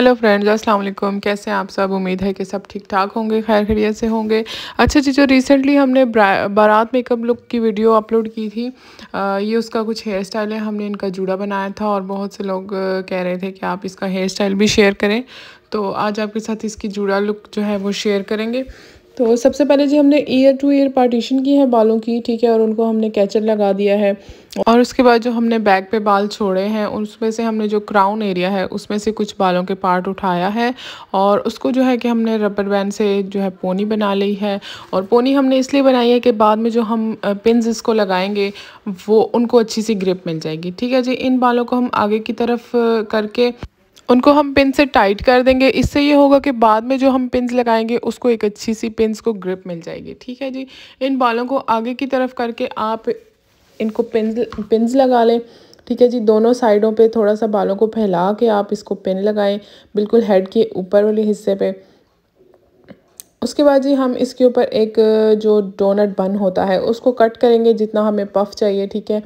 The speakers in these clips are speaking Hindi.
हेलो फ्रेंड्स अस्सलाम वालेकुम कैसे हैं आप सब उम्मीद है कि सब ठीक ठाक होंगे खैर खैरियत से होंगे अच्छा जी जो रिसेंटली हमने बारात मेकअप लुक की वीडियो अपलोड की थी आ, ये उसका कुछ हेयर स्टाइल है हमने इनका जूड़ा बनाया था और बहुत से लोग कह रहे थे कि आप इसका हेयर स्टाइल भी शेयर करें तो आज आपके साथ इसकी जूड़ा लुक जो है वो शेयर करेंगे तो सबसे पहले जी हमने ईयर टू ईयर पार्टीशन की है बालों की ठीक है और उनको हमने कैचर लगा दिया है और उसके बाद जो हमने बैक पे बाल छोड़े हैं उसमें से हमने जो क्राउन एरिया है उसमें से कुछ बालों के पार्ट उठाया है और उसको जो है कि हमने रबर बैंड से जो है पोनी बना ली है और पोनी हमने इसलिए बनाई है कि बाद में जो हम पिन इसको लगाएंगे वो उनको अच्छी सी ग्रिप मिल जाएगी ठीक है जी इन बालों को हम आगे की तरफ करके उनको हम पिन से टाइट कर देंगे इससे ये होगा कि बाद में जो हम पिंस लगाएंगे उसको एक अच्छी सी पिंस को ग्रिप मिल जाएगी ठीक है जी इन बालों को आगे की तरफ करके आप इनको पिन पिंस लगा लें ठीक है जी दोनों साइडों पे थोड़ा सा बालों को फैला के आप इसको पिन लगाएं बिल्कुल हेड के ऊपर वाले हिस्से पे उसके बाद जी हम इसके ऊपर एक जो डोनट बन होता है उसको कट करेंगे जितना हमें पफ चाहिए ठीक है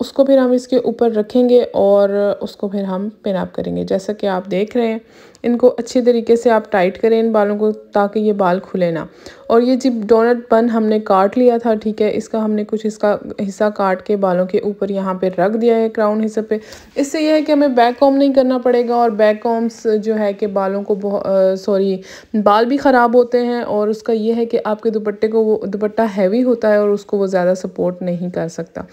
उसको फिर हम इसके ऊपर रखेंगे और उसको फिर हम पिन करेंगे जैसा कि आप देख रहे हैं इनको अच्छे तरीके से आप टाइट करें इन बालों को ताकि ये बाल खुले ना और ये जब डोनट बन हमने काट लिया था ठीक है इसका हमने कुछ इसका हिस्सा काट के बालों के ऊपर यहाँ पे रख दिया है क्राउन हिस्से पे इससे यह है कि हमें बैक कॉम नहीं करना पड़ेगा और बैक कॉम्स जो है कि बालों को बहुत सॉरी बाल भी ख़राब होते हैं और उसका यह है कि आपके दुपट्टे को वो दुपट्टा हैवी होता है और उसको वो ज़्यादा सपोर्ट नहीं कर सकता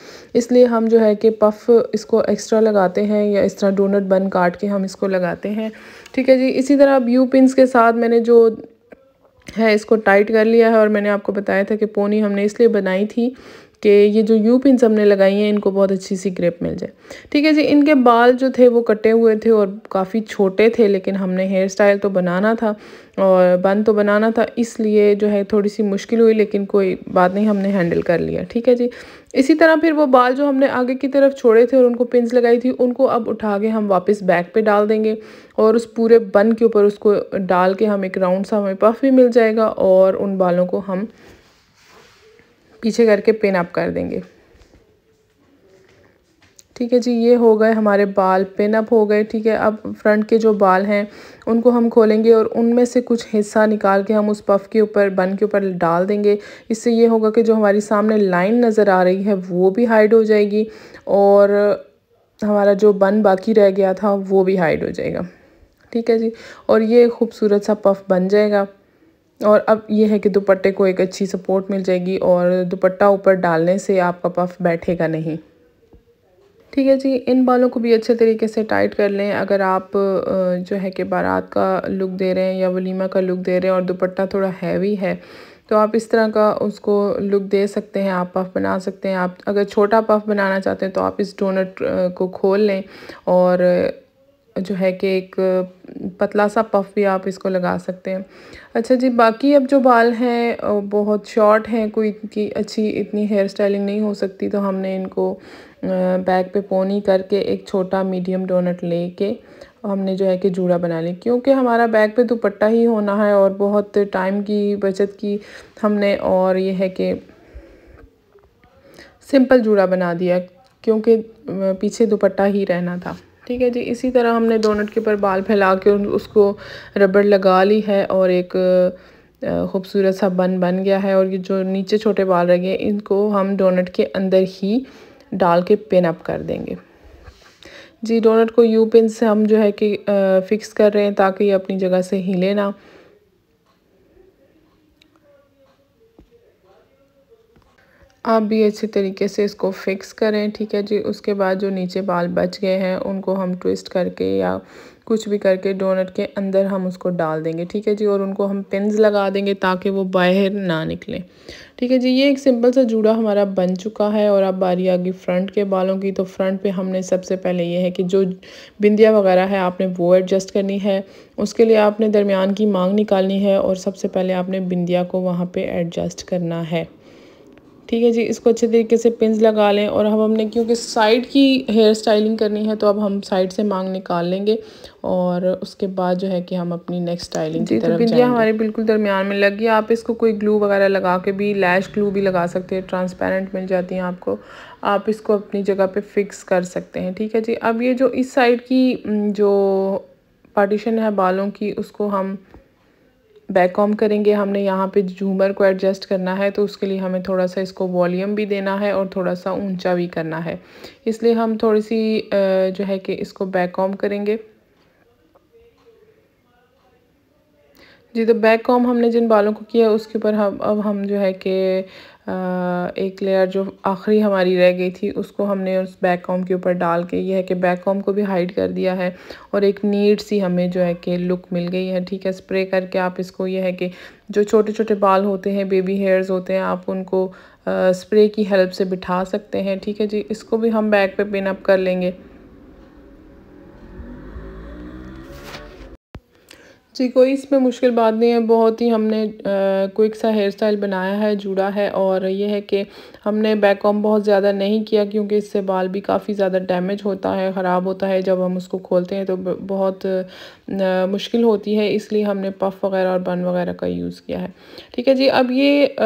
इसलिए हम जो है कि पफ इसको एक्स्ट्रा लगाते हैं या इस तरह डोनट बन काट के हम इसको लगाते हैं ठीक है जी लीजिए इसी तरह अब यू पिंस के साथ मैंने जो है इसको टाइट कर लिया है और मैंने आपको बताया था कि पोनी हमने इसलिए बनाई थी कि ये जो यू पिंस हमने लगाई हैं इनको बहुत अच्छी सी ग्रेप मिल जाए ठीक है जी इनके बाल जो थे वो कटे हुए थे और काफ़ी छोटे थे लेकिन हमने हेयर स्टाइल तो बनाना था और बन तो बनाना था इसलिए जो है थोड़ी सी मुश्किल हुई लेकिन कोई बात नहीं हमने हैंडल कर लिया ठीक है जी इसी तरह फिर वो बाल जो हमने आगे की तरफ छोड़े थे और उनको पिंस लगाई थी उनको अब उठा के हम वापस बैक पे डाल देंगे और उस पूरे बन के ऊपर उसको डाल के हम एक राउंड सा हमें पफ भी मिल जाएगा और उन बालों को हम पीछे करके पिन अप कर देंगे ठीक है जी ये हो गए हमारे बाल पिन अप हो गए ठीक है अब फ्रंट के जो बाल हैं उनको हम खोलेंगे और उनमें से कुछ हिस्सा निकाल के हम उस पफ के ऊपर बन के ऊपर डाल देंगे इससे ये होगा कि जो हमारी सामने लाइन नज़र आ रही है वो भी हाइड हो जाएगी और हमारा जो बन बाकी रह गया था वो भी हाइड हो जाएगा ठीक है जी और ये खूबसूरत सा पफ बन जाएगा और अब ये है कि दुपट्टे को एक अच्छी सपोर्ट मिल जाएगी और दुपट्टा ऊपर डालने से आपका पफ बैठेगा नहीं ठीक है जी इन बालों को भी अच्छे तरीके से टाइट कर लें अगर आप जो है कि बारात का लुक दे रहे हैं या वलीमा का लुक दे रहे हैं और दुपट्टा थोड़ा हैवी है तो आप इस तरह का उसको लुक दे सकते हैं आप पफ बना सकते हैं आप अगर छोटा पफ बनाना चाहते हैं तो आप इस डोनट को खोल लें और जो है कि एक पतला सा पफ भी आप इसको लगा सकते हैं अच्छा जी बाकी अब जो बाल हैं बहुत शॉर्ट हैं कोई की अच्छी इतनी हेयर स्टाइलिंग नहीं हो सकती तो हमने इनको बैक पे पोनी करके एक छोटा मीडियम डोनट लेके हमने जो है कि जूड़ा बना लिया क्योंकि हमारा बैग पे दुपट्टा ही होना है और बहुत टाइम की बचत की हमने और ये है कि सिंपल जूड़ा बना दिया क्योंकि पीछे दुपट्टा ही रहना था ठीक है जी इसी तरह हमने डोनट के ऊपर बाल फैला के उसको रबड़ लगा ली है और एक खूबसूरत सा बन बन गया है और ये जो नीचे छोटे बाल रह गए इनको हम डोनट के अंदर ही डाल के पिन अप कर देंगे जी डोनट को यू पिन से हम जो है कि फ़िक्स कर रहे हैं ताकि ये अपनी जगह से हिले ना आप भी अच्छे तरीके से इसको फिक्स करें ठीक है जी उसके बाद जो नीचे बाल बच गए हैं उनको हम ट्विस्ट करके या कुछ भी करके डोनट के अंदर हम उसको डाल देंगे ठीक है जी और उनको हम पिंस लगा देंगे ताकि वो बाहर ना निकले ठीक है जी ये एक सिंपल सा जूड़ा हमारा बन चुका है और अब बारी आ गई फ्रंट के बालों की तो फ्रंट पे हमने सबसे पहले ये है कि जो बिंदिया वगैरह है आपने वो एडजस्ट करनी है उसके लिए आपने दरमियान की मांग निकालनी है और सबसे पहले आपने बिंदिया को वहाँ पर एडजस्ट करना है ठीक है जी इसको अच्छे तरीके से पिंस लगा लें और अब हमने क्योंकि साइड की हेयर स्टाइलिंग करनी है तो अब हम साइड से मांग निकाल लेंगे और उसके बाद जो है कि हम अपनी नेक्स्ट स्टाइलिंग की तो तरफ जाएंगे हमारे बिल्कुल दरमियान में लगी आप इसको कोई ग्लू वगैरह लगा के भी लैश ग्लू भी लगा सकते हैं ट्रांसपेरेंट मिल जाती हैं आपको आप इसको अपनी जगह पर फिक्स कर सकते हैं ठीक है जी अब ये जो इस साइड की जो पार्टीशन है बालों की उसको हम बैक कॉम करेंगे हमने यहाँ पे झूमर को एडजस्ट करना है तो उसके लिए हमें थोड़ा सा इसको वॉल्यूम भी देना है और थोड़ा सा ऊंचा भी करना है इसलिए हम थोड़ी सी जो है कि इसको बैक कॉम करेंगे जी तो बैक कॉम हमने जिन बालों को किया उसके ऊपर हम अब हम जो है कि एक लेयर जो आखिरी हमारी रह गई थी उसको हमने उस बैक कॉम के ऊपर डाल के यह है कि बैक कॉम को भी हाइड कर दिया है और एक नीट सी हमें जो है कि लुक मिल गई है ठीक है स्प्रे करके आप इसको यह है कि जो छोटे छोटे बाल होते हैं बेबी हेयर्स होते हैं आप उनको स्प्रे की हेल्प से बिठा सकते हैं ठीक है जी इसको भी हम बैक पर पिनअप कर लेंगे जी कोई इसमें मुश्किल बात नहीं है बहुत ही हमने क्विक सा हेयर स्टाइल बनाया है जुड़ा है और ये है कि हमने बैक कॉम बहुत ज़्यादा नहीं किया क्योंकि इससे बाल भी काफ़ी ज़्यादा डैमेज होता है ख़राब होता है जब हम उसको खोलते हैं तो बहुत मुश्किल होती है इसलिए हमने पफ वगैरह और बन वगैरह का यूज़ किया है ठीक है जी अब ये आ,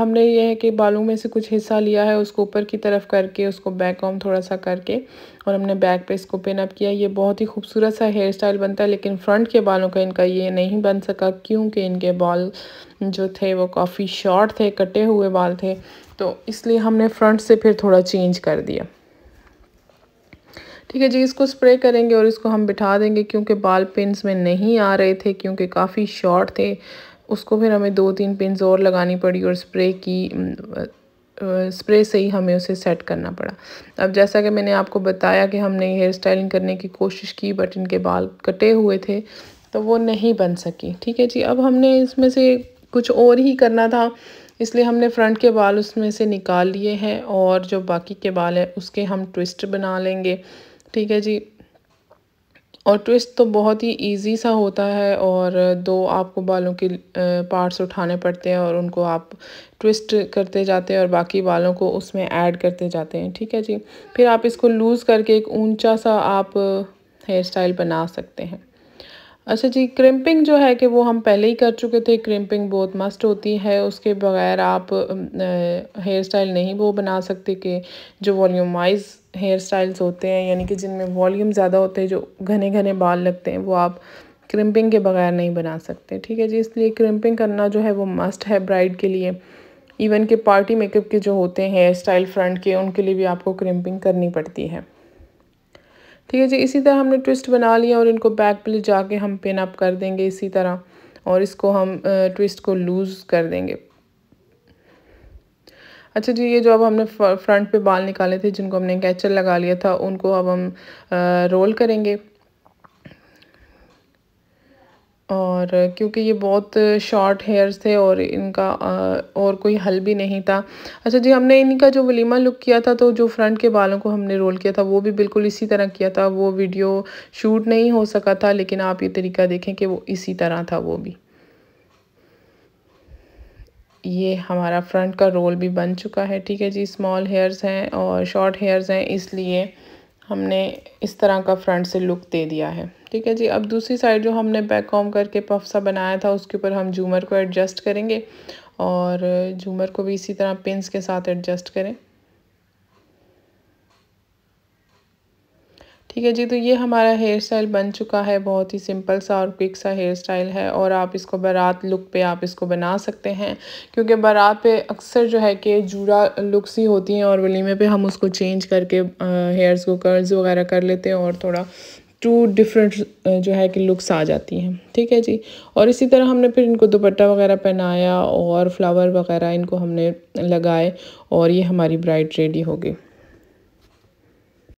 हमने ये है कि बालों में से कुछ हिस्सा लिया है उसको ऊपर की तरफ करके उसको बैक कॉम थोड़ा सा करके और हमने बैक पे इसको पिन अप किया ये बहुत ही खूबसूरत सा हेयर स्टाइल बनता है लेकिन फ्रंट के बालों का इनका ये नहीं बन सका क्योंकि इनके बाल जो थे वो काफ़ी शॉर्ट थे कटे हुए बाल थे तो इसलिए हमने फ्रंट से फिर थोड़ा चेंज कर दिया ठीक है जी इसको स्प्रे करेंगे और इसको हम बिठा देंगे क्योंकि बाल पिनस में नहीं आ रहे थे क्योंकि काफ़ी शॉर्ट थे उसको फिर हमें दो तीन पिन और लगानी पड़ी और स्प्रे की स्प्रे से ही हमें उसे सेट करना पड़ा अब जैसा कि मैंने आपको बताया कि हमने हेयर स्टाइलिंग करने की कोशिश की बट इनके बाल कटे हुए थे तो वो नहीं बन सकी ठीक है जी अब हमने इसमें से कुछ और ही करना था इसलिए हमने फ्रंट के बाल उसमें से निकाल लिए हैं और जो बाकी के बाल हैं उसके हम ट्विस्ट बना लेंगे ठीक है जी और ट्विस्ट तो बहुत ही इजी सा होता है और दो आपको बालों के पार्ट्स उठाने पड़ते हैं और उनको आप ट्विस्ट करते जाते हैं और बाकी बालों को उसमें ऐड करते जाते हैं ठीक है जी फिर आप इसको लूज़ करके एक ऊंचा सा आप हेयर स्टाइल बना सकते हैं अच्छा जी क्रिम्पिंग जो है कि वो हम पहले ही कर चुके थे क्रिम्पिंग बहुत मस्त होती है उसके बगैर आप हेयर स्टाइल नहीं वो बना सकते कि जो वॉल्यूमाइज़ हेयर स्टाइल्स होते हैं यानी कि जिनमें वॉल्यूम ज़्यादा होते हैं जो घने घने बाल लगते हैं वो आप क्रिम्पिंग के बगैर नहीं बना सकते ठीक है जी इसलिए क्रिम्पिंग करना जो है वो मस्ट है ब्राइड के लिए इवन के पार्टी मेकअप के जो होते हैं हेयर स्टाइल फ्रंट के उनके लिए भी आपको क्रिम्पिंग करनी पड़ती है ठीक है जी इसी तरह हमने ट्विस्ट बना लिया और इनको बैक पे ले जाके हम पिन अप कर देंगे इसी तरह और इसको हम ट्विस्ट को लूज़ कर देंगे अच्छा जी ये जो अब हमने फ्रंट पे बाल निकाले थे जिनको हमने कैचर लगा लिया था उनको अब हम रोल करेंगे और क्योंकि ये बहुत शॉर्ट हेयर्स थे और इनका और कोई हल भी नहीं था अच्छा जी हमने इनका जो वलीमा लुक किया था तो जो फ्रंट के बालों को हमने रोल किया था वो भी बिल्कुल इसी तरह किया था वो वीडियो शूट नहीं हो सका था लेकिन आप ये तरीका देखें कि वो इसी तरह था वो भी ये हमारा फ्रंट का रोल भी बन चुका है ठीक है जी स्मॉल हेयर्स हैं और शॉर्ट हेयर्स हैं इसलिए हमने इस तरह का फ्रंट से लुक दे दिया है ठीक है जी अब दूसरी साइड जो हमने बैक कॉम करके पफसा बनाया था उसके ऊपर हम झूमर को एडजस्ट करेंगे और झूमर को भी इसी तरह पिंस के साथ एडजस्ट करें ठीक है जी तो ये हमारा हेयर स्टाइल बन चुका है बहुत ही सिंपल सा और क्विक सा हेयर स्टाइल है और आप इसको बारात लुक पे आप इसको बना सकते हैं क्योंकि बारात पे अक्सर जो है कि जूड़ा लुक्स ही होती हैं और वलीमे पे हम उसको चेंज करके हेयर्स को कर्ल्स वगैरह कर लेते हैं और थोड़ा टू डिफरेंट जो है कि लुक्स आ जाती हैं ठीक है जी और इसी तरह हमने फिर इनको दुपट्टा वगैरह पहनाया और फ्लावर वगैरह इनको हमने लगाए और ये हमारी ब्राइड रेडी हो गई